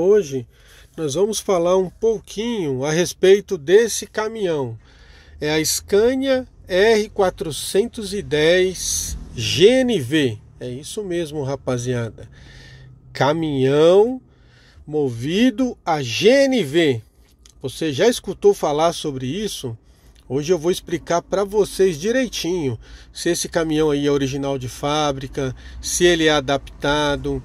Hoje nós vamos falar um pouquinho a respeito desse caminhão. É a Scania R410 GNV. É isso mesmo, rapaziada. Caminhão movido a GNV. Você já escutou falar sobre isso? Hoje eu vou explicar para vocês direitinho se esse caminhão aí é original de fábrica, se ele é adaptado,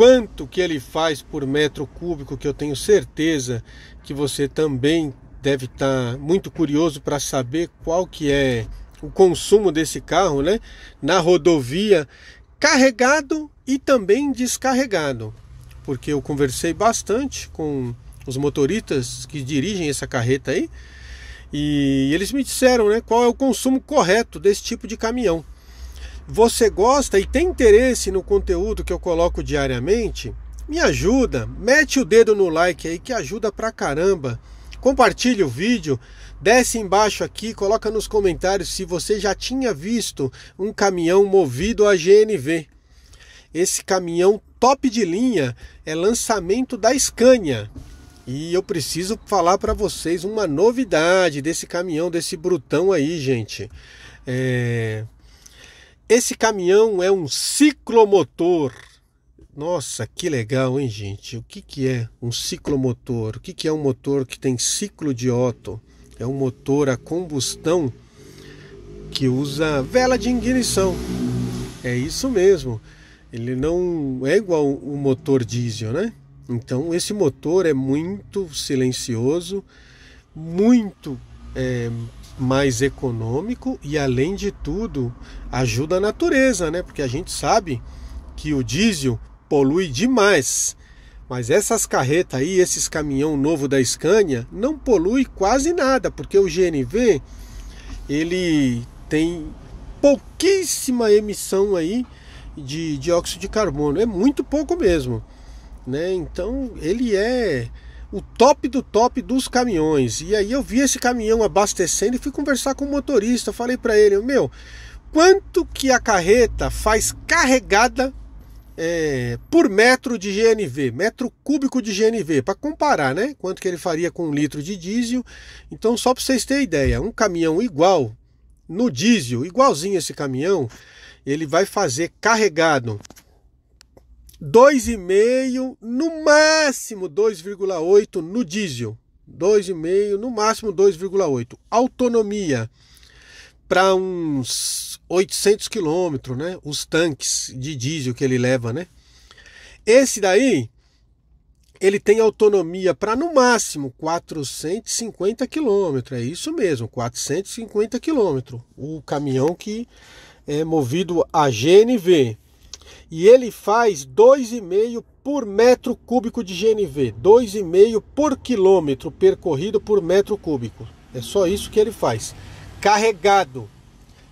quanto que ele faz por metro cúbico, que eu tenho certeza que você também deve estar tá muito curioso para saber qual que é o consumo desse carro, né? Na rodovia, carregado e também descarregado, porque eu conversei bastante com os motoristas que dirigem essa carreta aí e eles me disseram, né, qual é o consumo correto desse tipo de caminhão você gosta e tem interesse no conteúdo que eu coloco diariamente, me ajuda, mete o dedo no like aí que ajuda pra caramba. Compartilhe o vídeo, desce embaixo aqui, coloca nos comentários se você já tinha visto um caminhão movido a GNV. Esse caminhão top de linha é lançamento da Scania. E eu preciso falar para vocês uma novidade desse caminhão, desse brutão aí, gente. É... Esse caminhão é um ciclomotor. Nossa, que legal, hein, gente? O que, que é um ciclomotor? O que, que é um motor que tem ciclo de Otto? É um motor a combustão que usa vela de ignição. É isso mesmo. Ele não é igual o motor diesel, né? Então esse motor é muito silencioso, muito é, mais econômico e, além de tudo, ajuda a natureza, né? Porque a gente sabe que o diesel polui demais. Mas essas carretas aí, esses caminhão novo da Scania, não polui quase nada, porque o GNV ele tem pouquíssima emissão aí de dióxido de carbono, é muito pouco mesmo, né? Então ele é o top do top dos caminhões. E aí eu vi esse caminhão abastecendo e fui conversar com o motorista. Falei para ele, meu, quanto que a carreta faz carregada é, por metro de GNV, metro cúbico de GNV, para comparar, né? Quanto que ele faria com um litro de diesel. Então, só para vocês terem ideia, um caminhão igual no diesel, igualzinho esse caminhão, ele vai fazer carregado 2,5 no máximo 2,8 no diesel. 2,5 no máximo 2,8. Autonomia para uns 800 km, né? Os tanques de diesel que ele leva, né? Esse daí ele tem autonomia para no máximo 450 km, É isso mesmo, 450 km. O caminhão que é movido a GNV e ele faz 2,5 por metro cúbico de GNV, 2,5 por quilômetro percorrido por metro cúbico. É só isso que ele faz. Carregado.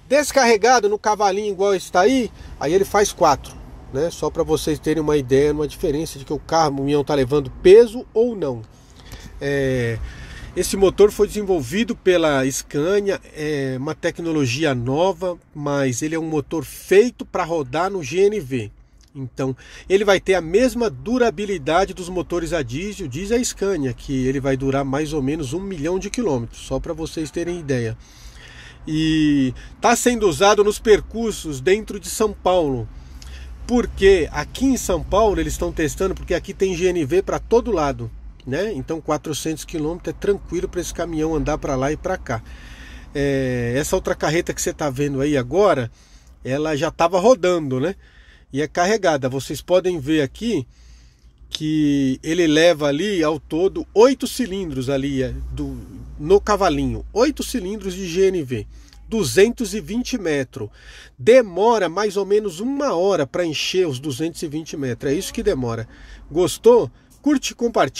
Descarregado no cavalinho igual está aí, aí ele faz 4, né? Só para vocês terem uma ideia, uma diferença de que o carro, o minhão tá levando peso ou não. É, esse motor foi desenvolvido pela Scania, é uma tecnologia nova, mas ele é um motor feito para rodar no GNV. Então, ele vai ter a mesma durabilidade dos motores a diesel, diz a Scania, que ele vai durar mais ou menos um milhão de quilômetros, só para vocês terem ideia. E está sendo usado nos percursos dentro de São Paulo, porque aqui em São Paulo eles estão testando, porque aqui tem GNV para todo lado né? Então 400 quilômetros é tranquilo para esse caminhão andar para lá e para cá. É, essa outra carreta que você está vendo aí agora, ela já estava rodando, né? E é carregada. Vocês podem ver aqui que ele leva ali ao todo oito cilindros ali é, do, no cavalinho, oito cilindros de GNV. 220 metros. Demora mais ou menos uma hora para encher os 220 metros. É isso que demora. Gostou? Curte e compartilhe.